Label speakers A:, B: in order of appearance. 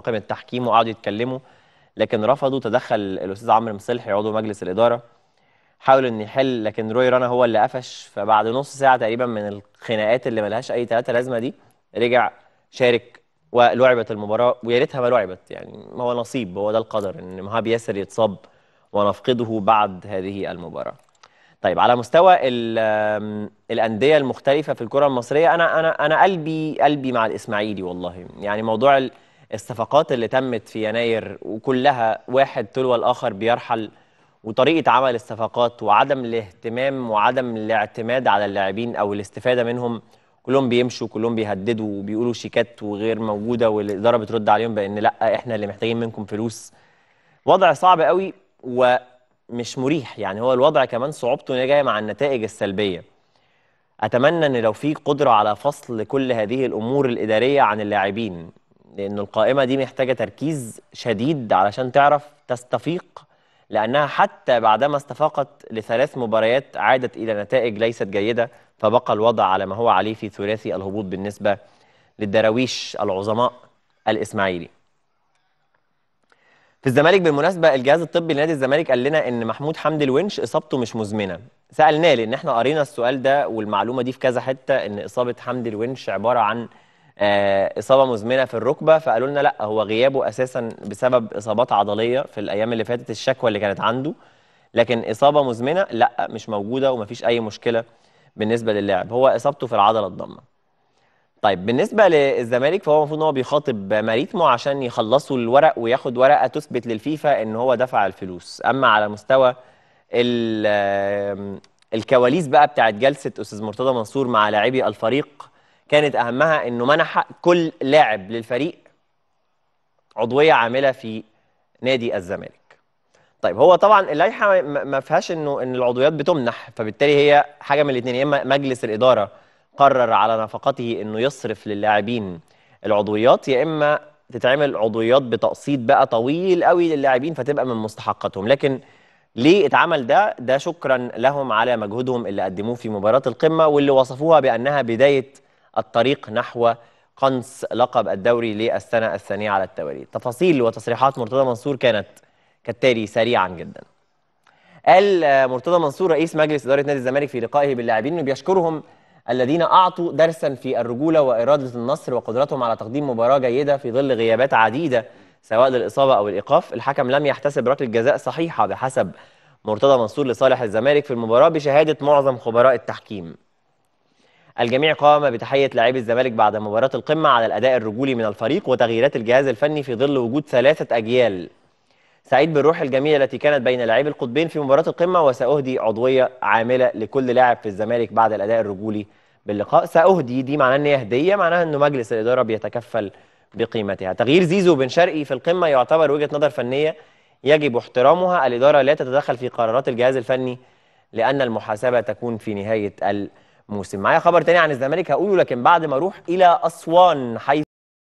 A: طاقم التحكيم وقعدوا يتكلموا لكن رفضوا تدخل الاستاذ عمرو مصلحي عضو مجلس الاداره حاول ان يحل لكن روي رانا هو اللي قفش فبعد نص ساعه تقريبا من الخناقات اللي ملهاش اي ثلاثه لازمه دي رجع شارك ولعبت المباراه ويا ريتها ما لعبت يعني هو نصيب هو ده القدر ان مهاب ياسر يتصاب ونفقده بعد هذه المباراه. طيب على مستوى الانديه المختلفه في الكره المصريه انا انا انا قلبي قلبي مع الاسماعيلي والله يعني موضوع الصفقات اللي تمت في يناير وكلها واحد تلو الآخر بيرحل وطريقة عمل الصفقات وعدم الاهتمام وعدم الاعتماد على اللاعبين أو الاستفادة منهم كلهم بيمشوا كلهم بيهددوا وبيقولوا شيكات وغير موجودة والإدارة بترد عليهم بأن لا إحنا اللي محتاجين منكم فلوس وضع صعب قوي ومش مريح يعني هو الوضع كمان صعوبته ان جايه مع النتائج السلبيه اتمنى ان لو في قدره على فصل كل هذه الامور الاداريه عن اللاعبين لأن القائمة دي محتاجة تركيز شديد علشان تعرف تستفيق لأنها حتى بعدما استفاقت لثلاث مباريات عادت إلى نتائج ليست جيدة فبقى الوضع على ما هو عليه في ثلاثي الهبوط بالنسبة للدراويش العظماء الإسماعيلي في الزمالك بالمناسبة الجهاز الطبي لنادي الزمالك قال لنا إن محمود حمدي الونش إصابته مش مزمنة سألناه لأن احنا قرينا السؤال ده والمعلومة دي في كذا حتة إن إصابة حمدي الونش عبارة عن آه، اصابه مزمنه في الركبه فقالوا لنا لا هو غيابه اساسا بسبب اصابات عضليه في الايام اللي فاتت الشكوى اللي كانت عنده لكن اصابه مزمنه لا مش موجوده ومفيش اي مشكله بالنسبه للاعب هو اصابته في العضله الضامه طيب بالنسبه للزمالك فهو المفروض ان هو بيخاطب ماريتمو عشان يخلصوا الورق وياخد ورقه تثبت للفيفا ان هو دفع الفلوس اما على مستوى الكواليس بقى بتاعت جلسه استاذ مرتضى منصور مع لاعبي الفريق كانت اهمها انه منح كل لاعب للفريق عضويه عامله في نادي الزمالك. طيب هو طبعا اللائحه ما فيهاش انه ان العضويات بتمنح فبالتالي هي حاجه من الاثنين يا اما مجلس الاداره قرر على نفقته انه يصرف للاعبين العضويات يا اما تتعمل عضويات بتقسيط بقى طويل قوي للاعبين فتبقى من مستحقاتهم لكن ليه اتعمل ده ده شكرا لهم على مجهودهم اللي قدموه في مباراه القمه واللي وصفوها بانها بدايه الطريق نحو قنص لقب الدوري للسنة الثانية على التوالي تفاصيل وتصريحات مرتضى منصور كانت كالتالي سريعا جدا قال مرتضى منصور رئيس مجلس إدارة نادي الزمالك في لقائه باللاعبين أنه بيشكرهم الذين أعطوا درسا في الرجولة وإرادة النصر وقدرتهم على تقديم مباراة جيدة في ظل غيابات عديدة سواء للإصابة أو الإيقاف الحكم لم يحتسب ركلة جزاء صحيحة بحسب مرتضى منصور لصالح الزمالك في المباراة بشهادة معظم خبراء التحكيم الجميع قام بتحية لاعبي الزمالك بعد مباراة القمة على الأداء الرجولي من الفريق وتغييرات الجهاز الفني في ظل وجود ثلاثة أجيال سعيد بالروح الجميلة التي كانت بين لاعبي القطبين في مباراة القمة وسأهدي عضوية عاملة لكل لاعب في الزمالك بعد الأداء الرجولي باللقاء سأهدي دي معناها أن هي هدية معناها أنه مجلس الإدارة بيتكفل بقيمتها تغيير زيزو بن شرقي في القمة يعتبر وجهة نظر فنية يجب احترامها الإدارة لا تتدخل في قرارات الجهاز الفني لأن المحاسبة تكون في نهاية موسم معايا خبر تاني عن الزمالك هقوله لكن بعد ما اروح الى اسوان حيث